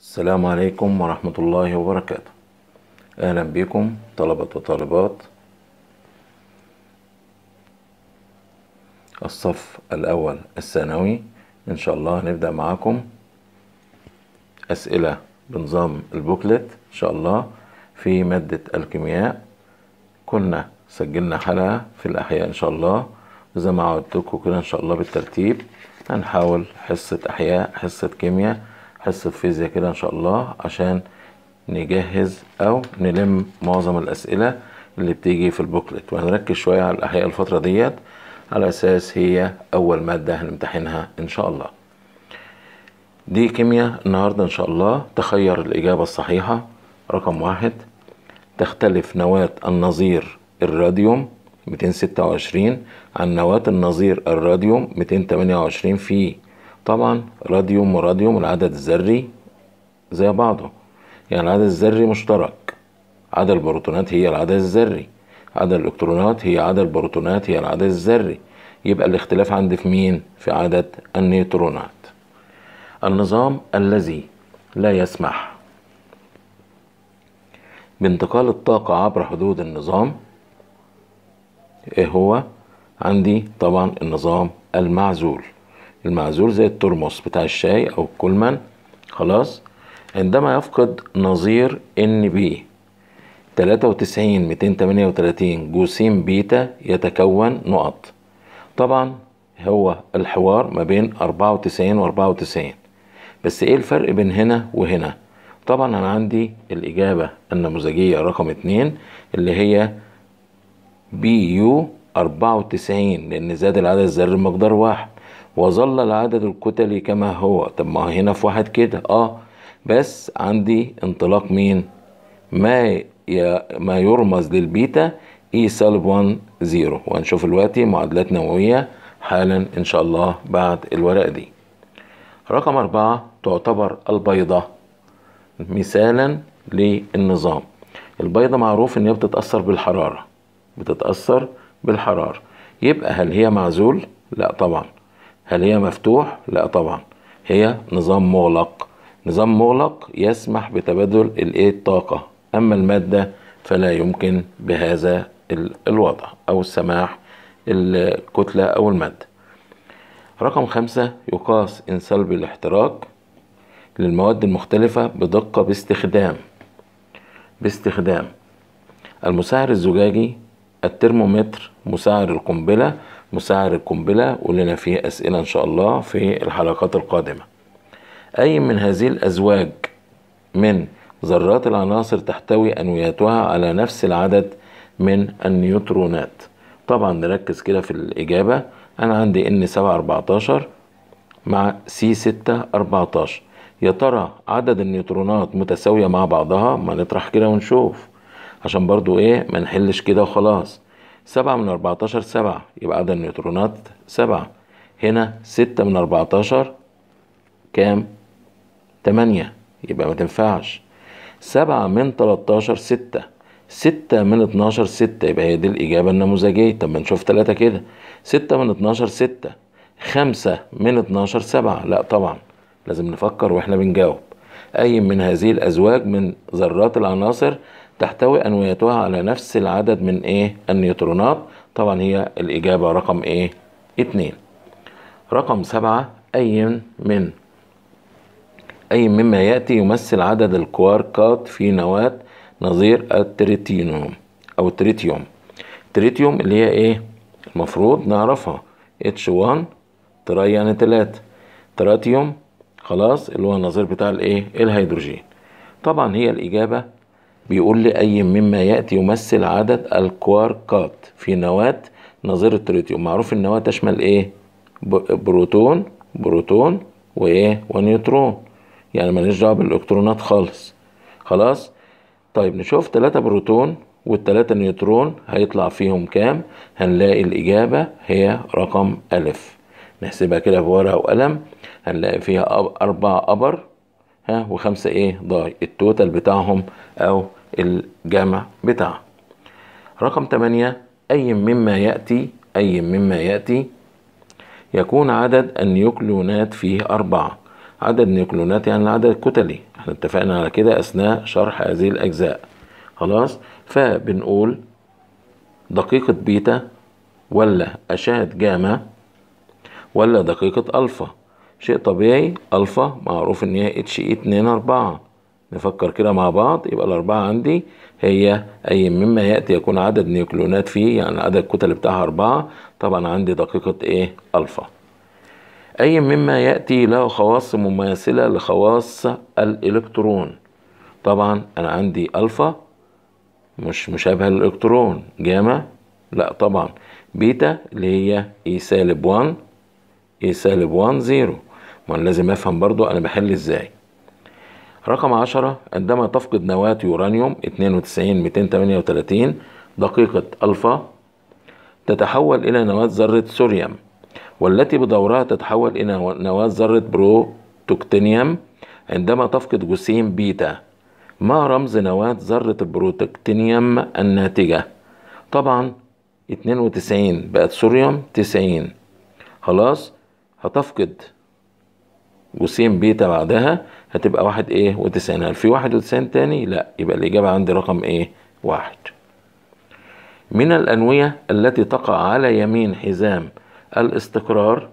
السلام عليكم ورحمة الله وبركاته أهلا بكم طلبة وطالبات الصف الأول الثانوي إن شاء الله هنبدأ معاكم أسئلة بنظام البوكلت إن شاء الله في مادة الكيمياء كنا سجلنا حلقة في الأحياء إن شاء الله زي ما عودتكم كده إن شاء الله بالترتيب هنحاول حصة أحياء حصة كيمياء حصة فيزياء كده إن شاء الله عشان نجهز أو نلم معظم الأسئلة اللي بتيجي في البوكلت وهنركز شوية على الأحياء الفترة ديت على أساس هي أول مادة هنمتحنها إن شاء الله دي كيمياء النهاردة إن شاء الله تخير الإجابة الصحيحة رقم واحد تختلف نواة النظير الراديوم 226 عن نواة النظير الراديوم 228 في طبعا راديوم وراديوم العدد الذري زي بعضه يعني العدد الذري مشترك عدد البروتونات هي العدد الذري عدد الالكترونات هي عدد البروتونات هي العدد الذري يبقى الاختلاف عند في مين في عدد النيوترونات النظام الذي لا يسمح بانتقال الطاقة عبر حدود النظام ايه هو عندي طبعا النظام المعزول المعزول زي الترمس بتاع الشاي أو الكولمان خلاص عندما يفقد نظير ان بي 93 238 جوسين بيتا يتكون نقط طبعا هو الحوار ما بين 94 و 94 بس ايه الفرق بين هنا وهنا طبعا انا عندي الاجابه النموذجيه رقم 2 اللي هي بي يو 94 لان زاد العدد الذري المقدار واحد وظل العدد الكتلي كما هو طب ما هنا في واحد كده اه بس عندي انطلاق مين ما ما يرمز للبيتا اي سالب 1 0 وهنشوف دلوقتي معادلات نوويه حالا ان شاء الله بعد الورقه دي رقم أربعة تعتبر البيضة مثالا للنظام البيضة معروف إن هي بتتأثر بالحرارة بتتأثر بالحرارة يبقى هل هي معزول؟ لا طبعا هل هي مفتوح؟ لا طبعا هي نظام مغلق نظام مغلق يسمح بتبادل الايه الطاقة أما المادة فلا يمكن بهذا الوضع أو السماح الكتلة أو المادة رقم خمسة يقاس إن سلب الاحتراق للمواد المختلفة بدقة باستخدام باستخدام المسعر الزجاجي الترمومتر مسعر القنبلة مسعر القنبلة ولنا فيه أسئلة إن شاء الله في الحلقات القادمة أي من هذه الأزواج من ذرات العناصر تحتوي أنويتها على نفس العدد من النيوترونات طبعا نركز كده في الإجابة أنا عندي إن سبعة 14 مع سي 6 14 يا ترى عدد النيوترونات متساوية مع بعضها ما نطرح كده ونشوف عشان برضو إيه ما نحلش كده وخلاص سبعة من 14 سبعة يبقى عدد النيوترونات سبعة هنا ستة من 14 كام؟ تمانية يبقى ما تنفعش سبعة من 13 ستة ستة من 12 ستة يبقى هي دي الإجابة النموذجية طب ما نشوف تلاتة كده ستة من 12 ستة خمسة من 12 سبعة لا طبعا لازم نفكر واحنا بنجاوب أي من هذه الأزواج من ذرات العناصر تحتوي أنويتها على نفس العدد من إيه النيوترونات طبعا هي الإجابة رقم إيه اتنين رقم سبعة أي من أي مما يأتي يمثل عدد الكواركات في نواة نظير التريتينوم أو التريتيوم التريتيوم اللي هي إيه المفروض نعرفها H1 تري يعني تلات تراتيوم خلاص اللي هو النظير بتاع الإيه الهيدروجين طبعا هي الإجابة بيقول لي أي مما يأتي يمثل عدد الكواركات في نواة نظير التريتيوم معروف النواة تشمل إيه؟ بروتون بروتون وإيه؟ ونيوترون يعني ماليش دعوة بالإلكترونات خالص خلاص؟ طيب نشوف تلاتة بروتون والتلاتة نيوترون هيطلع فيهم كام؟ هنلاقي الإجابة هي رقم ألف نحسبها كده بورقة وقلم هنلاقي فيها أربعة أبر ها وخمسة إيه ضاي التوتال بتاعهم أو الجمع بتاعها رقم 8 أي مما يأتي أي مما يأتي يكون عدد النيوكليونات فيه أربعة عدد النيوكلونات يعني العدد الكتلي احنا اتفقنا على كده أثناء شرح هذه الأجزاء خلاص فبنقول دقيقة بيتا ولا أشعة جاما ولا دقيقة ألفا شيء طبيعي ألفا معروف إن هي اتش اي اتنين أربعة نفكر كده مع بعض يبقى الأربعة عندي هي أي مما يأتي يكون عدد نيوكليونات فيه يعني عدد الكتل بتاعها أربعة طبعا عندي دقيقة إيه ألفا أي مما يأتي له خواص مماثلة لخواص الإلكترون طبعا أنا عندي ألفا مش مشابهة للإلكترون جاما لا طبعا بيتا اللي هي إي e سالب 1 إي e سالب 1 0 ما أنا لازم أفهم برضو أنا بحل إزاي رقم 10 عندما تفقد نواة يورانيوم 92 238 دقيقة ألفا تتحول إلى نواة ذرة سوريوم والتي بدورها تتحول إلى نواة ذرة بروتوكتينيوم عندما تفقد جسيم بيتا ما رمز نواة ذرة البروتوكتينيوم الناتجة؟ طبعا 92 بقت سوريوم 90 خلاص هتفقد جسيم بيتا بعدها هتبقى واحد ايه وتسعين هل في واحد وتسعين تاني لا يبقى الإجابة عندي رقم ايه واحد من الأنوية التي تقع على يمين حزام الاستقرار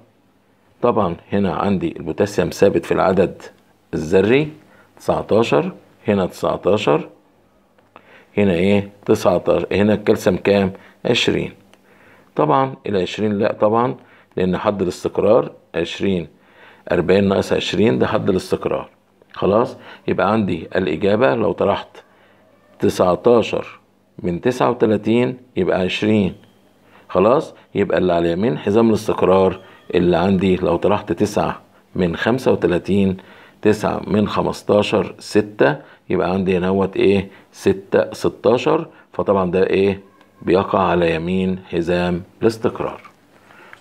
طبعا هنا عندي البوتاسيوم ثابت في العدد الذري 19 هنا 19 هنا ايه 19 هنا الكالسيوم كام 20 طبعا ال 20 لا طبعا لان حد الاستقرار 20 40 ناقص 20 ده حد الاستقرار خلاص يبقى عندي الإجابة لو طرحت تسعتاشر من تسعة وتلاتين يبقى عشرين خلاص يبقى اللي على اليمين حزام الاستقرار اللي عندي لو طرحت تسعة من خمسة وتلاتين تسعة من خمستاشر ستة يبقى عندي هنا هنوت ايه ستة ستاشر فطبعا ده ايه بيقع على يمين حزام الاستقرار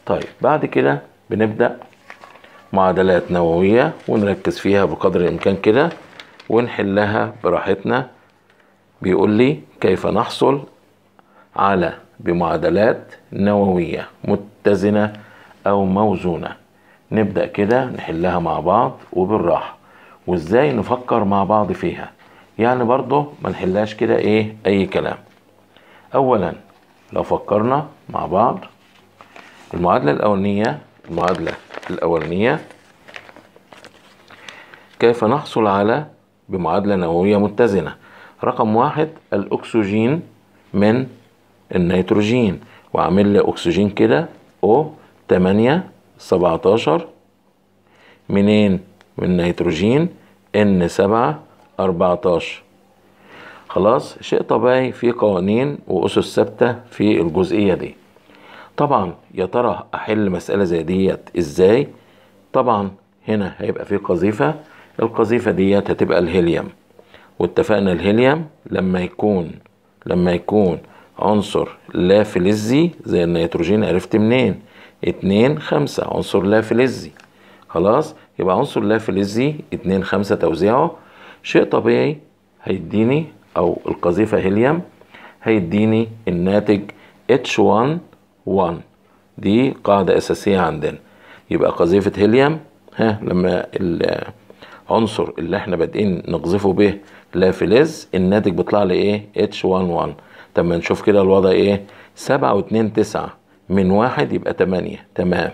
طيب بعد كده بنبدأ معادلات نووية ونركز فيها بقدر الإمكان كده ونحلها براحتنا بيقول لي كيف نحصل على بمعادلات نووية متزنة أو موزونة نبدأ كده نحلها مع بعض وبالراحة وإزاي نفكر مع بعض فيها يعني برضه ما نحلهاش كده إيه أي كلام أولا لو فكرنا مع بعض المعادلة الأولانية المعادلة الأولانية كيف نحصل على بمعادلة نووية متزنة رقم واحد الأكسجين من النيتروجين وعمل لي أكسجين كده أو 8 17 منين من نيتروجين N 7 14 خلاص شيء طبيعي في قوانين وأسس ثابتة في الجزئية دي طبعا يا ترى احل مساله زي ديت ازاي طبعا هنا هيبقى في قذيفه القذيفه ديت هتبقى الهيليوم واتفقنا الهيليوم لما يكون لما يكون عنصر لا فلزي زي النيتروجين عرفت منين اتنين خمسة عنصر لا فلزي خلاص يبقى عنصر لا فلزي اتنين خمسة توزيعه شيء طبيعي هيديني او القذيفة هيليوم هيديني الناتج H1 1 دي قاعدة أساسية عندنا يبقى قذيفة هيليوم ها لما العنصر اللي احنا بادئين نقذفه به لا فلز الناتج بيطلع لي ايه H11 طب ما نشوف كده الوضع ايه 7 و2 9 من واحد يبقى 8 تمام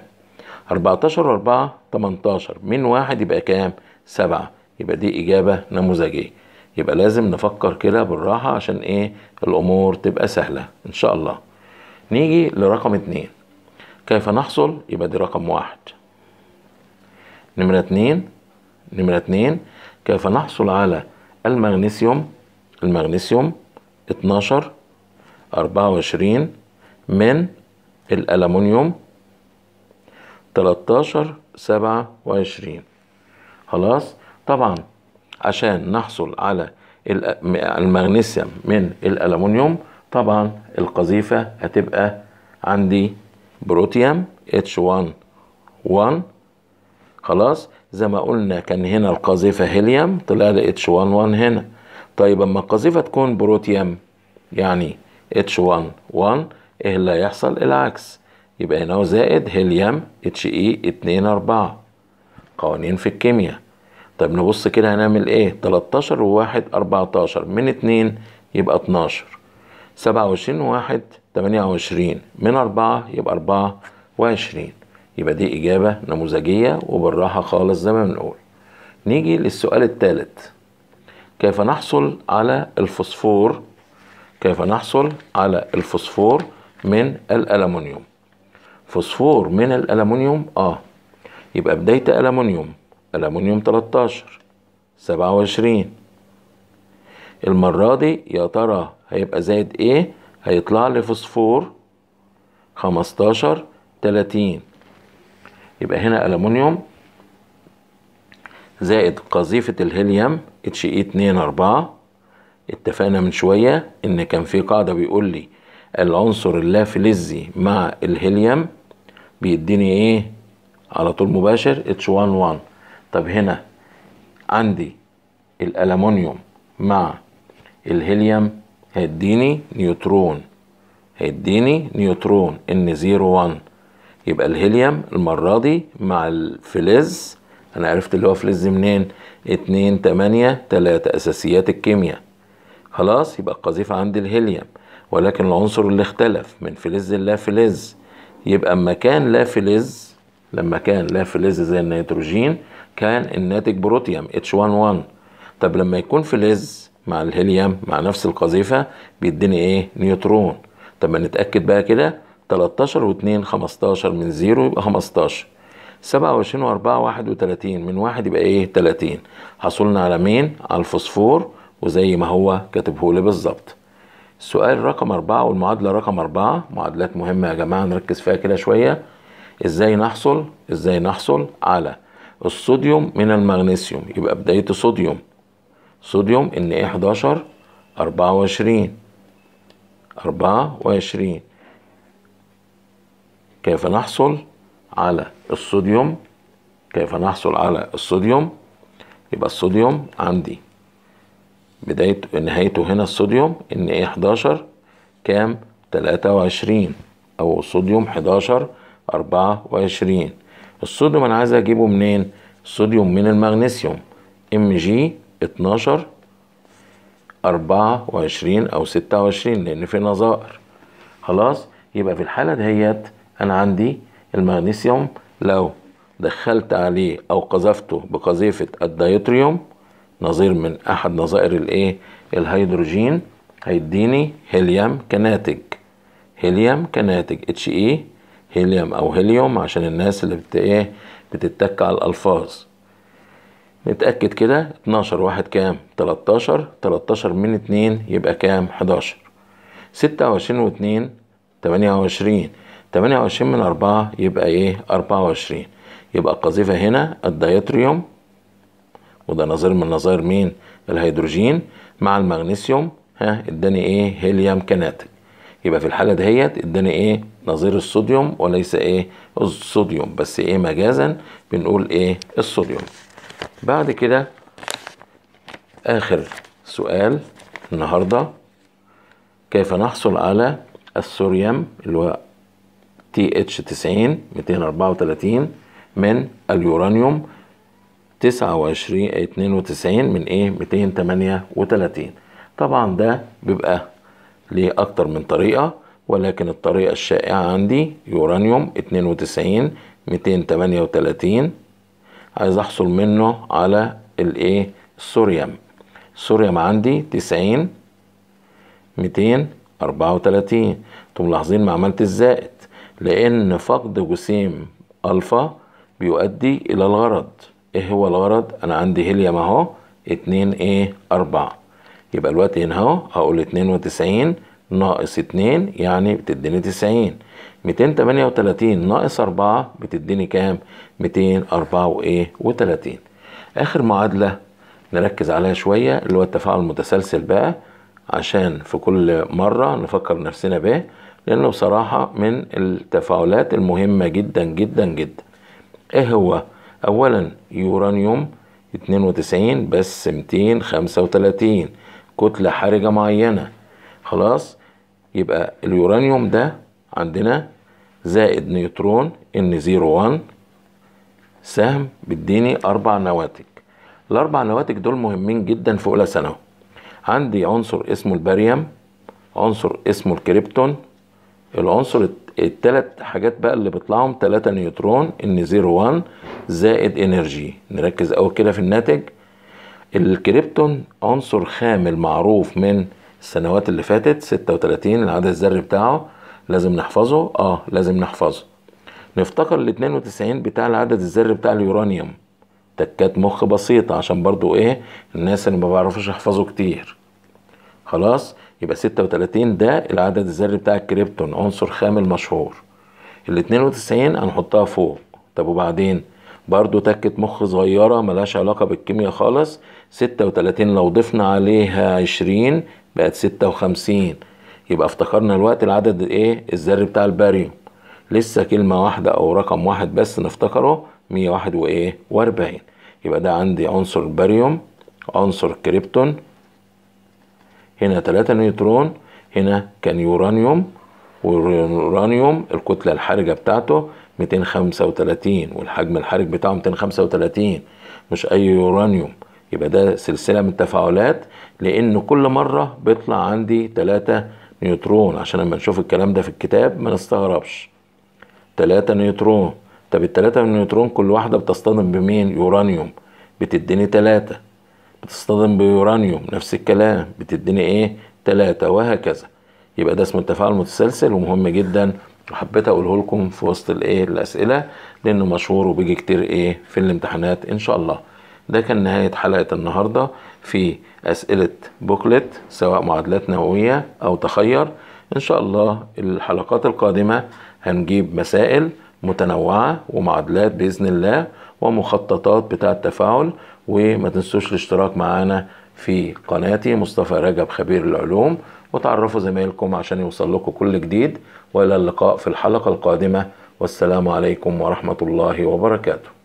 14 و 4 18 من واحد يبقى كام 7 يبقى دي إجابة نموذجية يبقى لازم نفكر كده بالراحة عشان ايه الأمور تبقى سهلة إن شاء الله نيجي لرقم اتنين كيف نحصل يبقى دي رقم واحد نمرة اتنين نمرة اتنين كيف نحصل على المغنيسيوم المغنيسيوم اربعة وعشرين من تلاتاشر سبعة وعشرين خلاص طبعا عشان نحصل على المغنيسيوم من الالمونيوم طبعا القذيفة هتبقى عندي بروتيوم H1 خلاص زي ما قلنا كان هنا القذيفة هيليوم طلع لي H11 هنا طيب اما القذيفة تكون بروتيوم يعني H11 ايه اللي هيحصل العكس يبقى هنا زائد هيليوم he اربعة قوانين في الكيمياء طيب نبص كده هنعمل ايه 13 و1 14 من 2 يبقى 12 سبعة وعشرين واحد تمانية وعشرين من أربعة يبقى أربعة وعشرين يبقى دي إجابة نموذجية وبالراحة خالص زي ما بنقول نيجي للسؤال الثالث كيف نحصل على الفوسفور كيف نحصل على الفوسفور من الألمنيوم فوسفور من الألمنيوم آه يبقى بداية ألمنيوم ألمنيوم 13 27 المرة دي يا ترى هيبقى زائد ايه هيطلع لي فوسفور 15 30 يبقى هنا ألمونيوم زائد قذيفة الهيليوم اتش اي 2 4 اتفقنا من شوية ان كان في قاعدة بيقول لي العنصر اللافلزي مع الهيليوم بيديني ايه على طول مباشر اتش 1 إيه 1 إيه. طب هنا عندي الألمونيوم مع الهيليوم هيديني نيوترون هيديني نيوترون ان 01 يبقى الهيليوم المرة دي مع الفلز انا عرفت اللي هو فلز منين 2 8 3 اساسيات الكيمياء خلاص يبقى القذيفة عندي الهيليوم ولكن العنصر اللي اختلف من فلز لا فلز يبقى اما كان لا فلز لما كان لا فلز زي النيتروجين كان الناتج بروتيوم H11 طب لما يكون فلز مع الهيليوم مع نفس القذيفه بيديني ايه نيوترون طب ما نتاكد بقى كده 13 و2 15 من 0 يبقى 15 27 و4 31 من 1 يبقى ايه 30 حصلنا على مين على الفوسفور وزي ما هو كاتبه لي بالظبط السؤال رقم أربعة والمعادلة رقم أربعة معادلات مهمة يا جماعة نركز فيها كده شوية إزاي نحصل إزاي نحصل على الصوديوم من المغنيسيوم يبقى بداية صوديوم صوديوم ان ايه 11 24 24 كيف نحصل على الصوديوم كيف نحصل على الصوديوم يبقى الصوديوم عندي بداية نهايته هنا الصوديوم ان ايه 11 كام 23 او الصوديوم 11 24 الصوديوم انا عايز اجيبه منين الصوديوم من المغنيسيوم ام جي 12 24 أو 26 لأن في نظائر خلاص يبقى في الحالة دهيت أنا عندي المغنيسيوم لو دخلت عليه أو قذفته بقذيفة الدايتريوم نظير من أحد نظائر الإيه الهيدروجين هيديني هيليوم كناتج هيليوم كناتج اتش اي e، هيليوم او هيليوم عشان الناس اللي بت ايه بتتك على الالفاظ نتأكد كده 12 واحد كام 13 13 من 2 يبقى كام 11 26 و2 28 28 من 4 يبقى ايه 24 يبقى القذيفة هنا الدايتريوم وده نظير من نظير مين الهيدروجين مع المغنيسيوم ها اداني ايه هيليوم كناتج يبقى في الحالة دهيت اداني ايه نظير الصوديوم وليس ايه الصوديوم بس ايه مجازا بنقول ايه الصوديوم بعد كده آخر سؤال النهاردة كيف نحصل على السوريوم اللي هو th 90 234 من اليورانيوم 29 92 من ايه 238 طبعا ده بيبقى ليه اكتر من طريقه ولكن الطريقه الشائعه عندي يورانيوم 92 238 عايز احصل منه على الايه السوريوم السوريوم عندي 90 234 انتم ملاحظين ما عملت الزائد لان فقد جسيم الفا بيؤدي الى الغرض ايه هو الغرض انا عندي هيليوم اهو 2 ايه 4 يبقى الوقت هنا اهو هقول 92 ناقص 2 يعني بتديني 90 238 ناقص 4 بتديني كام 234 اخر معادله نركز عليها شويه اللي هو التفاعل المتسلسل بقى عشان في كل مره نفكر نفسنا به لانه بصراحه من التفاعلات المهمه جدا جدا جدا ايه هو اولا يورانيوم 92 بس 235 كتله حرجه معينه خلاص يبقى اليورانيوم ده عندنا زائد نيوترون ان 01 سهم بيديني اربع نواتج الاربع نواتج دول مهمين جدا في اولى ثانوي عندي عنصر اسمه الباريوم عنصر اسمه الكريبتون العنصر التلات حاجات بقى اللي بيطلعهم تلاتة نيوترون ان 01 زائد انرجي نركز اول كده في الناتج الكريبتون عنصر خام المعروف من السنوات اللي فاتت 36 العدد الذري بتاعه لازم نحفظه اه لازم نحفظه نفتكر ال 92 بتاع العدد الذري بتاع اليورانيوم تكات مخ بسيطة عشان برضو ايه الناس اللي ما بيعرفوش يحفظوا كتير خلاص يبقى 36 ده العدد الذري بتاع الكريبتون عنصر خامل مشهور ال 92 هنحطها فوق طب وبعدين برضو تكة مخ صغيرة ملهاش علاقة بالكيمياء خالص 36 لو ضفنا عليها 20 بقت 56 يبقى افتكرنا الوقت العدد الايه الذري بتاع الباريوم لسه كلمة واحدة أو رقم واحد بس نفتكره 141 يبقى ده عندي عنصر الباريوم عنصر كريبتون هنا تلاتة نيوترون هنا كان يورانيوم واليورانيوم الكتلة الحرجة بتاعته 235 والحجم الحرج بتاعه 235 مش أي يورانيوم يبقى ده سلسلة من التفاعلات لأن كل مرة بيطلع عندي تلاتة نيوترون عشان لما نشوف الكلام ده في الكتاب ما نستغربش تلاتة نيوترون طب التلاتة من نيوترون كل واحده بتصطدم بمين يورانيوم بتديني تلاتة بتصطدم بيورانيوم نفس الكلام بتديني ايه تلاتة وهكذا يبقى ده اسمه التفاعل المتسلسل ومهم جدا وحبيت اقوله لكم في وسط الايه الاسئله لانه مشهور وبيجي كتير ايه في الامتحانات ان شاء الله ده كان نهاية حلقة النهاردة في أسئلة بوكلت سواء معادلات نووية أو تخير إن شاء الله الحلقات القادمة هنجيب مسائل متنوعة ومعادلات بإذن الله ومخططات بتاع التفاعل وما تنسوش الاشتراك معانا في قناتي مصطفى رجب خبير العلوم وتعرفوا زمايلكم عشان يوصل لكم كل جديد والى اللقاء في الحلقة القادمة والسلام عليكم ورحمة الله وبركاته